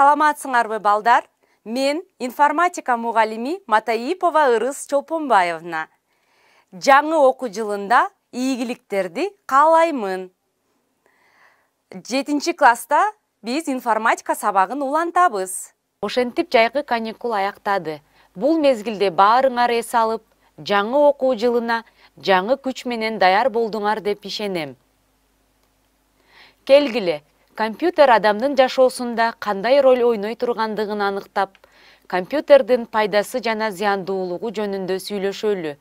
саламатсыңарбы балдар мен информатика мугалими матаипова ырыс чолпонбаевна жаңы оқу жылында ийгиликтерди каалаймын жетинчи класста биз информатика сабагын улантабыз ошентип жайкы каникул аяқтады. Бұл мезгілде баарыңар эс алып жаңы окуу жылына жаңы күч менен даяр болдуңар деп ишенем келгиле компьютер адамдын жашоосунда кандай роль ойной тургандыгын аныктап компьютердин пайдасы жана зыяндуулугу жөнүндө сүйлөшөлү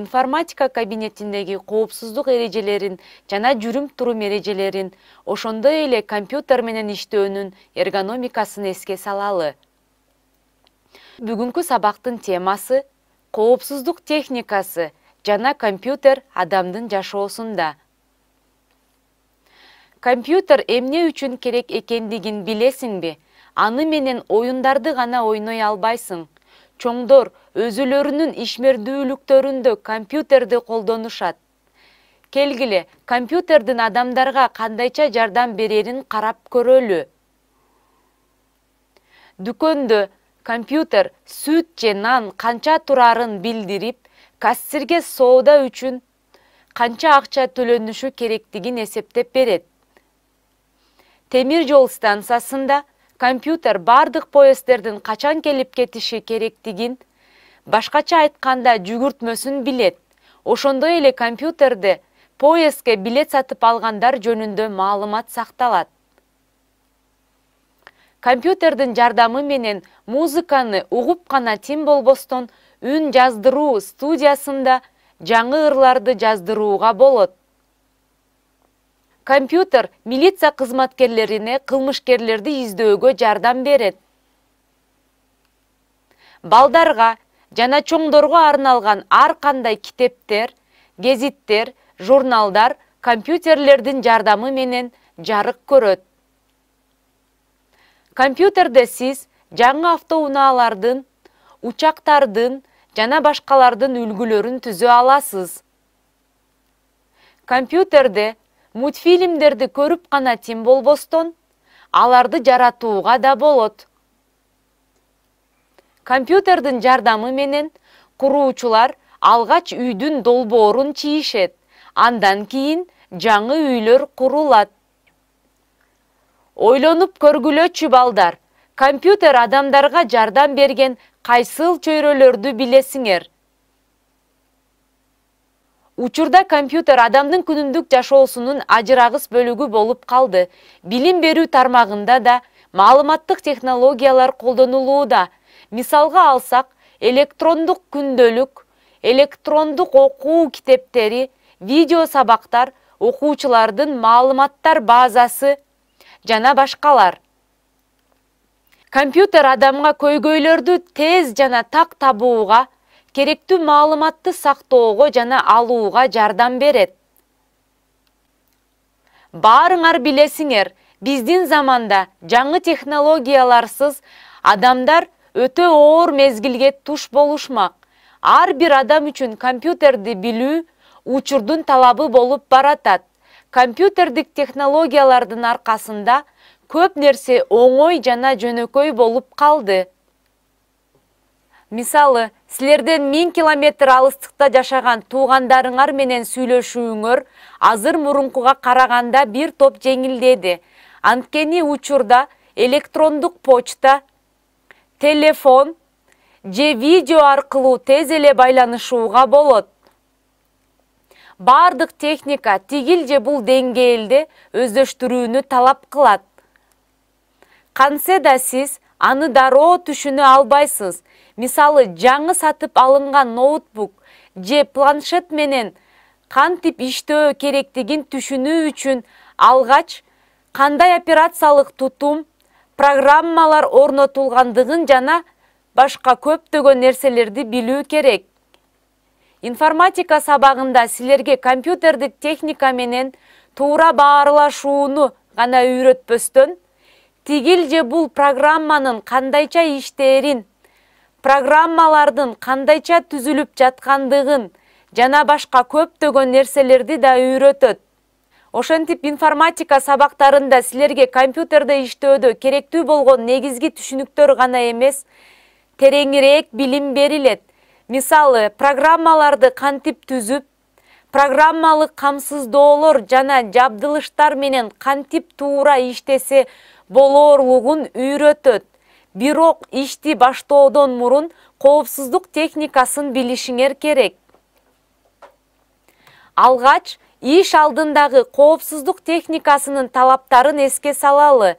информатика кабинетиндеги коопсуздук эрежелерин жана жүрүм турум эрежелерин ошондой эле компьютер менен иштөөнүн эргономикасын эске салалы бүгүнкү сабактын темасы коопсуздук техникасы жана компьютер адамдын жашоосунда компьютер эмне үчүн керек экендигин билесиңби аны менен оюндарды гана ойной албайсың чоңдор өзүлөрүнүн ишмердүүлүктөрүндө компьютерди колдонушат келгиле компьютердин адамдарга кандайча жардам берерин карап көрөлү дүкөндө компьютер сүт же нан канча турарын билдирип кассирге соода үчүн канча акча төлөнүшү керектигин эсептеп берет темир жол станциясында компьютер бардык поезддердин качан келип кетиши керектигин башкача айтканда жүгүртмөсүн билет ошондой эле компьютерде поездке билет сатып алгандар жөнүндө маалымат сакталат компьютердин жардамы менен музыканы угуп гана тим болбостон үн жаздыруу студиясында жаңы ырларды жаздырууга болот компьютер милиция кызматкерлерине кылмышкерлерди издөөгө жардам берет балдарга жана чоңдорго арналган ар кандай китептер гезиттер журналдар компьютерлердин жардамы менен жарык көрөт компьютерде сиз жаңы автоунаалардын учактардын жана башкалардын үлгүлөрүн түзө аласыз компьютерде мультфильмдерди көрүп гана тим болбостон аларды жаратууга да болот компьютердин жардамы менен куруучулар алгач үйдүн долбоорун чийишет андан кийин жаңы үйлөр курулат ойлонуп көргүлөчү балдар компьютер адамдарга жардам берген кайсыл чөйрөлөрдү билесиңер учурда компьютер адамдын күнүмдүк жашоосунун ажырагыс бөлүгү болуп калды билим берүү тармагында да маалыматтык технологиялар колдонулууда мисалга алсак электрондук күндөлүк электрондук окуу китептери видео сабактар окуучулардын маалыматтар базасы жана башкалар компьютер адамга көйгөйлөрдү тез жана так табууга керектүү маалыматты сактоого жана алууга жардам берет баарыңар билесиңер биздин заманда жаңы технологияларсыз адамдар өтө оор мезгилге туш болушмак ар бир адам үчүн компьютерди билүү учурдун талабы болуп баратат компьютердик технологиялардын аркасында көп нерсе оңой жана жөнөкөй болуп калды мисалы силерден миң километр алыстыкта жашаган туугандарыңар менен сүйлөшүүңөр азыр мурункуга караганда бир топ жеңилдеди анткени учурда электрондук почта телефон же видео аркылуу тез эле байланышууга болот баардык техника тигил же бул деңгээлде өздөштүрүүнү талап кылат кантсе да сиз аны дароо түшүнө албайсыз мисалы жаңы сатып алынган ноутбук же планшет менен кантип иштөө керектигин түшүнүү үчүн алгач кандай операциялык тутум программалар орнотулгандыгын жана башка көптөгөн нерселерди билүү керек информатика сабагында силерге компьютердик техника менен туура баарлашууну гана үйрөтпөстөн тигил же бул программанын кандайча иштээрин программалардын кандайча түзүлүп жаткандыгын жана башка көптөгөн нерселерди да үйрөтөт ошентип информатика сабактарында силерге компьютерде иштөөдө керектүү болгон негизги түшүнүктөр гана эмес тереңирээк билим берилет мисалы программаларды кантип түзүп программалык камсыздоолор жана жабдылыштар менен кантип туура иштесе болорлугун үйрөтөт бирок ишти баштоодон мурун коопсуздук техникасын билишиңер керек алгач иш алдындагы коопсуздук техникасынын талаптарын эске салалы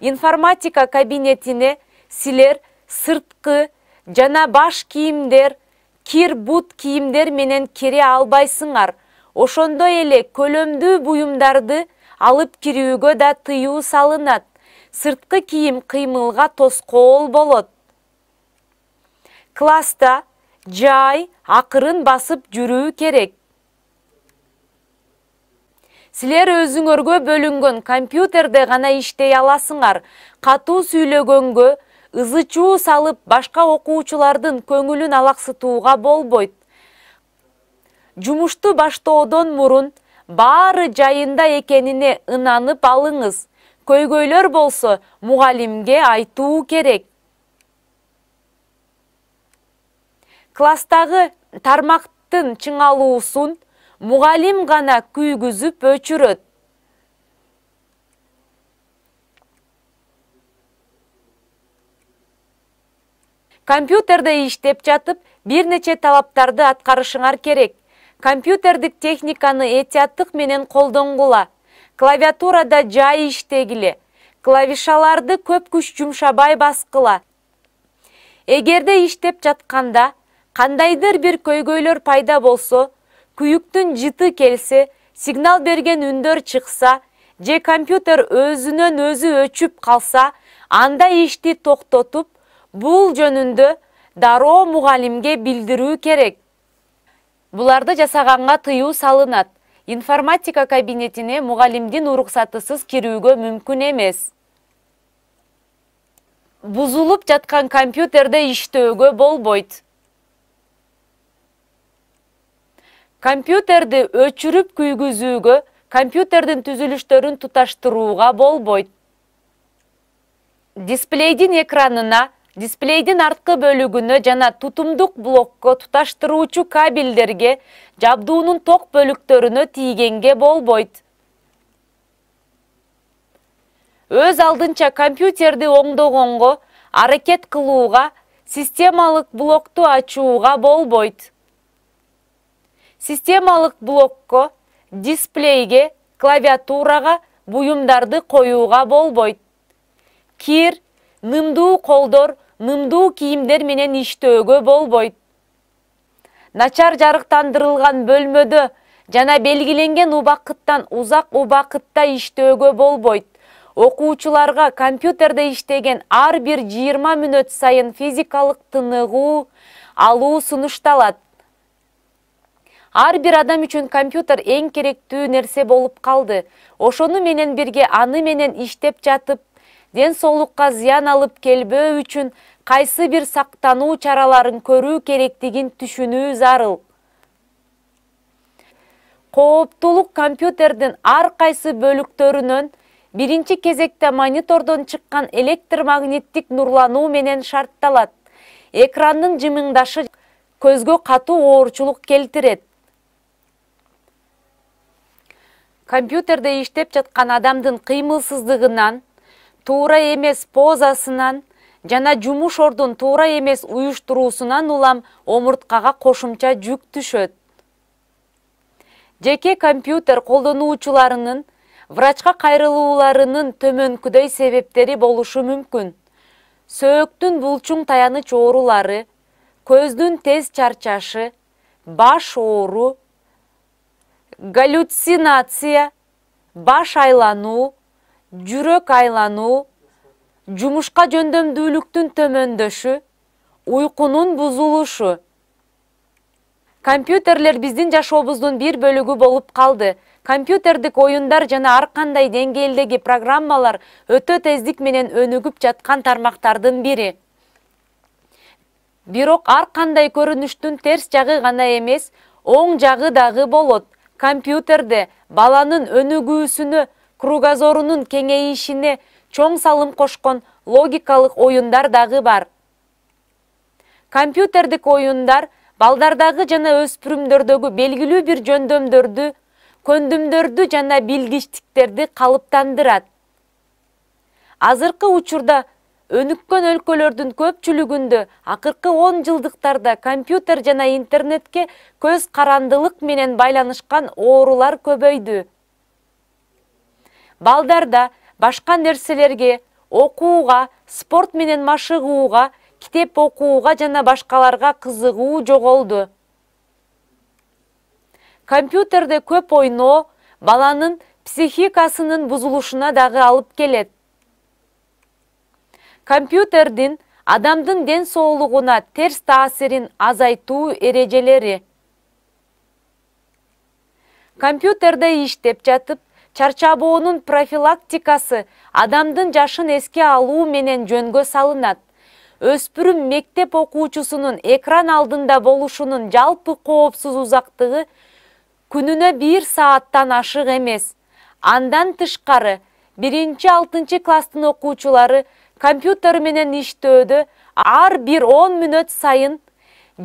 информатика кабинетине силер сырткы жана баш кийимдер кир бут кийимдер менен кире албайсыңар ошондой эле көлөмдүү буюмдарды алып кирүүгө да тыюу салынат сырткы кийим кыймылга тоскоол болот класста жай акырын басып жүрүү керек силер өзүңөргө бөлүнгөн компьютерде гана иштей аласыңар катуу сүйлөгөнгө ызы чуу салып башка окуучулардын көңүлүн алаксытууга болбойт жумушту баштоодон мурун баары жайында экенине ынанып алыңыз көйгөйлөр болсо мугалимге айтуу керек класстагы тармактын чыңалуусун мугалим гана күйгүзүп өчүрөт компьютерде иштеп жатып бир нече талаптарды аткарышыңар керек компьютердик техниканы этияттык менен колдонгула клавиатурада жай иштегиле клавишаларды көп күч жумшабай баскыла эгерде иштеп жатканда кандайдыр бир көйгөйлөр пайда болсо күйүктүн жыты келсе сигнал берген үндөр чыкса же компьютер өзүнөн өзү өчүп калса анда ишти токтотуп бул жөнүндө дароо мугалимге билдирүү керек буларды жасаганга тыюу салынат информатика кабинетине мугалимдин уруксатысыз кирүүгө мүмкүн эмес бузулуп жаткан компьютерде иштөөгө болбойт компьютерди өчүрүп күйгүзүүгө компьютердин түзүлүштөрүн туташтырууга болбойт дисплейдин экранына дисплейдин арткы бөлүгүнө жана тутумдук блокко туташтыруучу кабелдерге жабдуунун ток бөлүктөрүнө тийгенге болбойт өз алдынча компьютерди оңдогонго аракет кылууга системалык блокту ачууга болбойт системалык блокко дисплейге клавиатурага буюмдарды коюуга болбойт кир нымдуу колдор нымдуу кийимдер менен иштөөгө болбойт начар жарыктандырылган бөлмөдө жана белгиленген убакыттан узак убакытта иштөөгө болбойт окуучуларга компьютерде иштеген ар бир жыйырма мүнөт сайын физикалык тыныгуу алуу сунушталат ар бир адам үчүн компьютер эң керектүү нерсе болуп калды ошону менен бирге аны менен иштеп жатып ден соолукка зыян алып келбөө үчүн кайсы бир сактануу чараларын көрүү керектигин түшүнүү зарыл кооптуулук компьютердин ар кайсы бөлүктөрүнөн биринчи кезекте монитордон чыккан электр магниттик нурлануу менен шартталат экрандын жымыңдашы көзгө катуу оорчулук келтирет компьютерде иштеп жаткан адамдын кыймылсыздыгынан туура эмес позасынан жана жумуш ордун туура эмес уюштуруусунан улам омурткага кошумча жүк түшөт жеке компьютер колдонуучуларынын врачка кайрылууларынын төмөнкүдөй себептери болушу мүмкүн сөөктүн булчуң таяныч оорулары көздүн тез чарчашы баш оору галлюцинация баш айлануу жүрөк айлануу жумушка жөндөмдүүлүктүн төмөндөшү уйкунун бузулушу компьютерлер биздин жашообуздун бир бөлүгү болуп калды компьютердик оюндар жана ар кандай деңгээлдеги программалар өтө тездик менен өнүгүп жаткан тармактардын бири бирок ар кандай көрүнүштүн терс жагы гана эмес оң жагы дагы болот компьютерде баланын өнүгүүсүнө кругозорунун кеңейишине чоң салым кошкон логикалык оюндар дагы бар компьютердик оюндар балдардагы жана өспүрүмдөрдөгү белгилүү бир жөндөмдөрдү көндүмдөрдү жана билгичтиктерди калыптандырат азыркы учурда өнүккөн өлкөлөрдүн көпчүлүгүндө акыркы он жылдыктарда компьютер жана интернетке көз карандылык менен байланышкан оорулар көбөйдү балдарда башка нерселерге окууга спорт менен машыгууга китеп окууга жана башкаларга кызыгуу жоголду компьютерде көп ойноо баланын психикасынын бузулушуна дагы алып келет компьютердин адамдын ден соолугуна терс таасирин азайтуу эрежелери компьютерде иштеп жатып чарчабоонун профилактикасы адамдын жашын эске алуу менен жөнгө салынат өспүрүм мектеп окуучусунун экран алдында болушунун жалпы коопсуз узактыгы күнүнө бир сааттан ашык эмес андан тышкары биринчи алтынчы класстын окуучулары компьютер менен иштөөдө ар бир он мүнөт сайын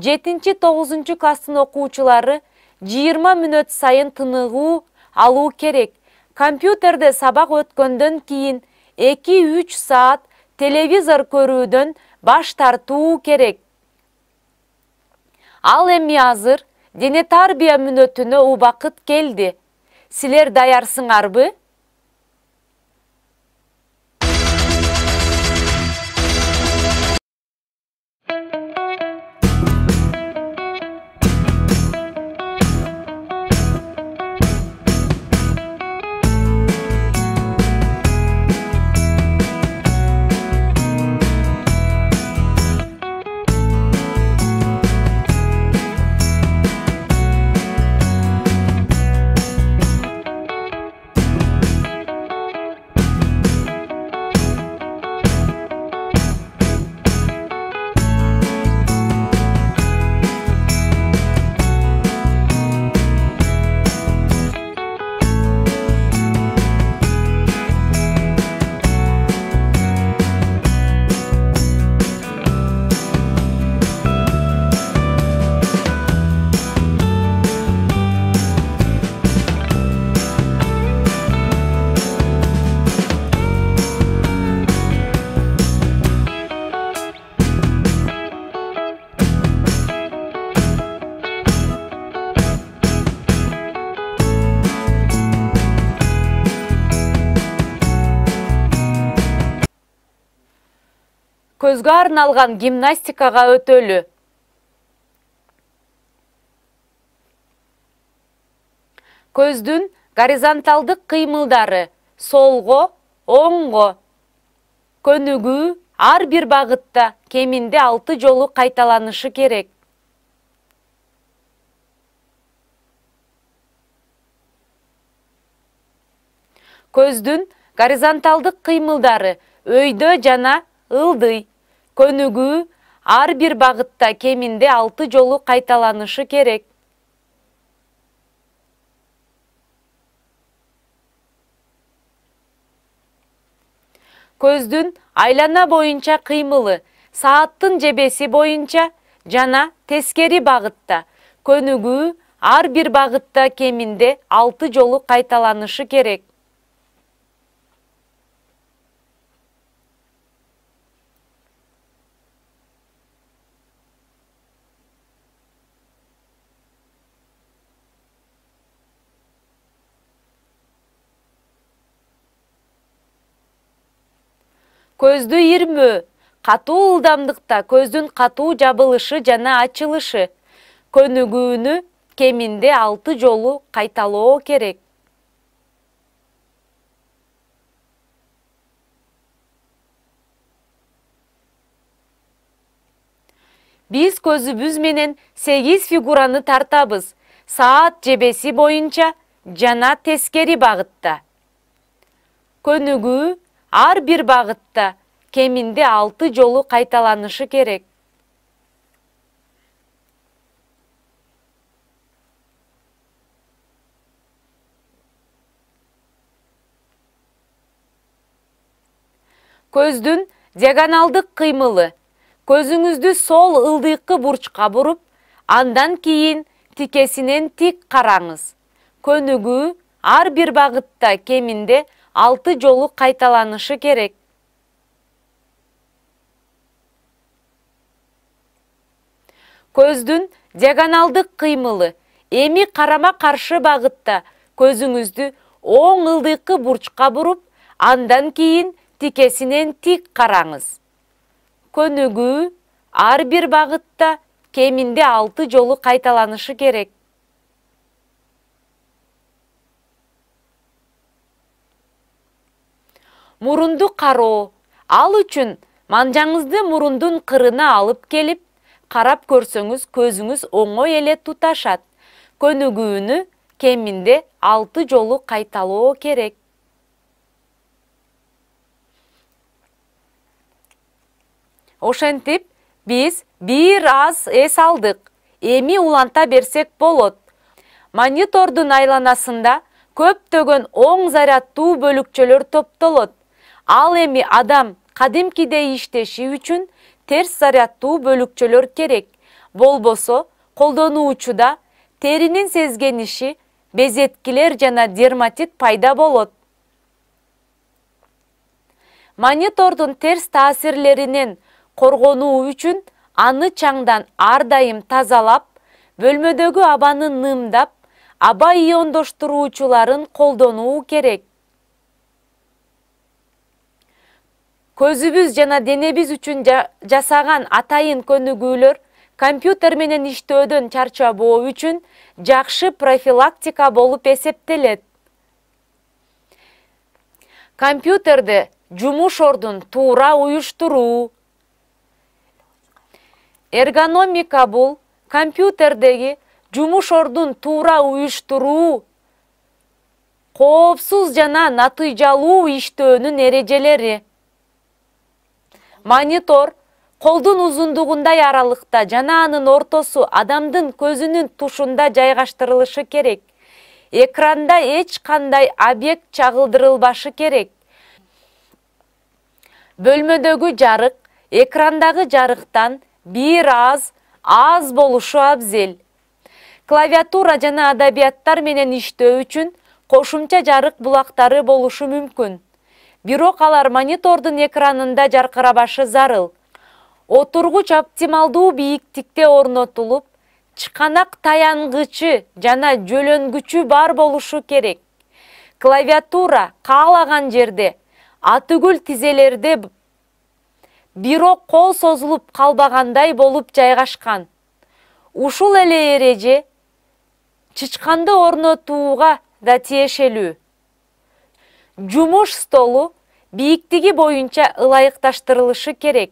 жетинчи тогузунчу класстын окуучулары жыйырма мүнөт сайын тыныгуу алуу керек компьютерде сабак өткөндөн кийин эки үч саат телевизор көрүүдөн баш тартуу керек ал эми азыр дене тарбия мүнөтүнө убакыт келди силер даярсыңарбы көзгө арналган гимнастикага өтөлү көздүн горизонталдык кыймылдары солго оңго көнүгүү ар бир багытта кеминде алты жолу кайталанышы керек көздүн горизонталдык кыймылдары өйдө жана ылдый көнүгүү ар бир багытта кеминде алты жолу кайталанышы керек көздүн айлана боюнча кыймылы сааттын жебеси боюнча жана тескери багытта көнүгүү ар бир багытта кеминде алты жолу кайталанышы керек көздү ирмөө катуу ылдамдыкта көздүн катуу жабылышы жана ачылышы көнүгүүнү кеминде алты жолу кайталоо керек биз көзүбүз менен сегиз фигураны тартабыз саат жебеси боюнча жана тескери багытта көнүгүү ар бир багытта кеминде алты жолу кайталанышы керек көздүн диагоналдык кыймылы көзүңүздү сол ылдыйкы бурчка буруп андан кийин тикесинен тик караңыз көнүгүү ар бир багытта кеминде алты жолу кайталанышы керек көздүн диагоналдык кыймылы эми карама каршы багытта көзүңүздү оң ылдыйкы бурчка буруп андан кийин тикесинен тик караңыз көнүгүү ар бир багытта кеминде алты жолу кайталанышы керек мурунду кароо ал үчүн манжаңызды мурундун кырына алып келип карап көрсөңүз көзүңүз оңой эле туташат көнүгүүнү кеминде алты жолу кайталоо керек ошентип биз бир аз эс алдык эми уланта берсек болот монитордун айланасында көптөгөн оң заряддуу бөлүкчөлөр топтолот ал эми адам кадимкидей иштеши үчүн терс заряддуу бөлүкчөлөр керек болбосо колдонуучуда теринин сезгениши безеткилер жана дерматит пайда болот монитордун терс таасирлеринен коргонуу үчүн аны чаңдан ар дайым тазалап бөлмөдөгү абаны нымдап аба иондоштуруучуларын колдонуу керек көзүбүз жана денебиз үчүн жасаган атайын көнүгүүлөр компьютер менен иштөөдөн чарчабоо үчүн жакшы профилактика болуп эсептелет компьютерде жумуш ордун туура уюштуруу эргономика бул компьютердеги жумуш ордун туура уюштуруу коопсуз жана натыйжалуу иштөөнүн эрежелери монитор колдун узундугундай аралыкта жана анын ортосу адамдын көзүнүн тушунда жайгаштырылышы керек экранда эч кандай объект чагылдырылбашы керек бөлмөдөгү жарык экрандагы жарыктан бир аз аз болушу абзел клавиатура жана адабияттар менен иштөө үчүн кошумча жарык булактары болушу мүмкүн бирок алар монитордун экранында жаркырабашы зарыл отургуч оптималдуу бийиктикте орнотулуп чыканак таянгычы жана жөлөнгүчү бар болушу керек клавиатура каалаган жерде атүгүл тизелерде бирок кол созулуп калбагандай болуп жайгашкан ушул эле эреже чычканды орнотууга да тиешелүү жумуш столу бийиктиги боюнча ылайыкташтырылышы керек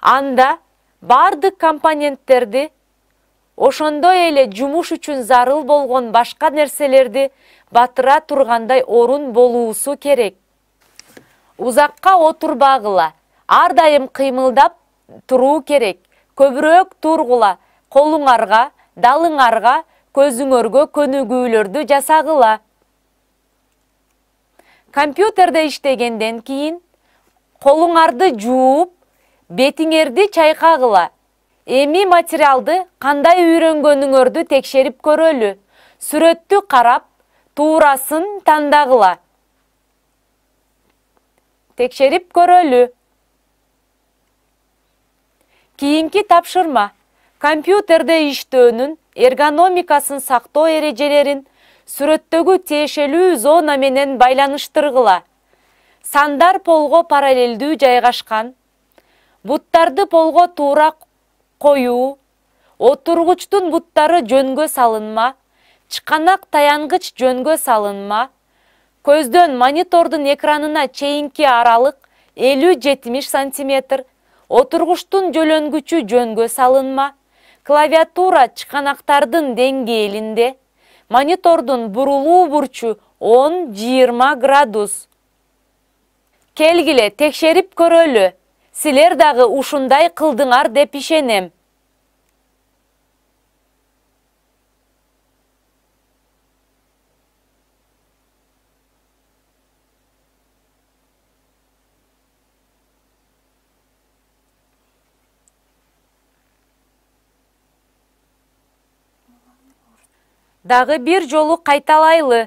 анда баардык компоненттерди ошондой эле жумуш үчүн зарыл болгон башка нерселерди батыра тургандай орун болуусу керек узакка отурбагыла ар дайым кыймылдап туруу керек көбүрөөк тургула колуңарга далыңарга көзүңөргө көнүгүүлөрдү жасагыла компьютерде иштегенден кийин колуңарды жууп бетиңерди чайкагыла эми материалды кандай үйрөнгөнүңөрдү текшерип көрөлү сүрөттү карап туурасын тандагыла текшерип көрөлү кийинки тапшырма компьютерде иштөөнүн эргономикасын сактоо эрежелерин сүрөттөгү тиешелүү зона менен байланыштыргыла сандар полго параллелдүү жайгашкан буттарды полго туура коюу отургучтун буттары жөнгө салынма чыканак таянгыч жөнгө салынма көздөн монитордун экранына чейинки аралык элүү жетимиш сантиметр отургучтун жөлөнгүчү жөнгө салынма клавиатура чыканактардын деңгээлинде Монитордың бурулуу бурчу 10-20 градус Келгіле текшерип көрөлү сілер дағы қылдыңар қылдыңар деп ишенем дагы бир жолу кайталайлы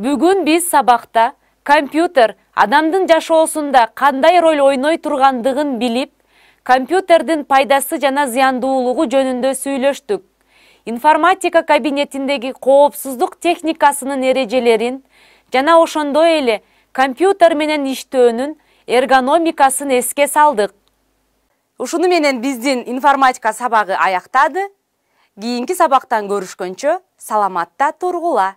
бүгүн биз сабакта компьютер адамдын жашоосунда кандай роль ойной тургандыгын билип компьютердин пайдасы жана зыяндуулугу жөнүндө сүйлөштүк информатика кабинетиндеги коопсуздук техникасынын эрежелерин жана ошондой эле компьютер менен иштөөнүн эргономикасын эске салдык ушуну менен биздин информатика сабагы аяктады кийинки сабактан көрүшкөнчө саламатта тургула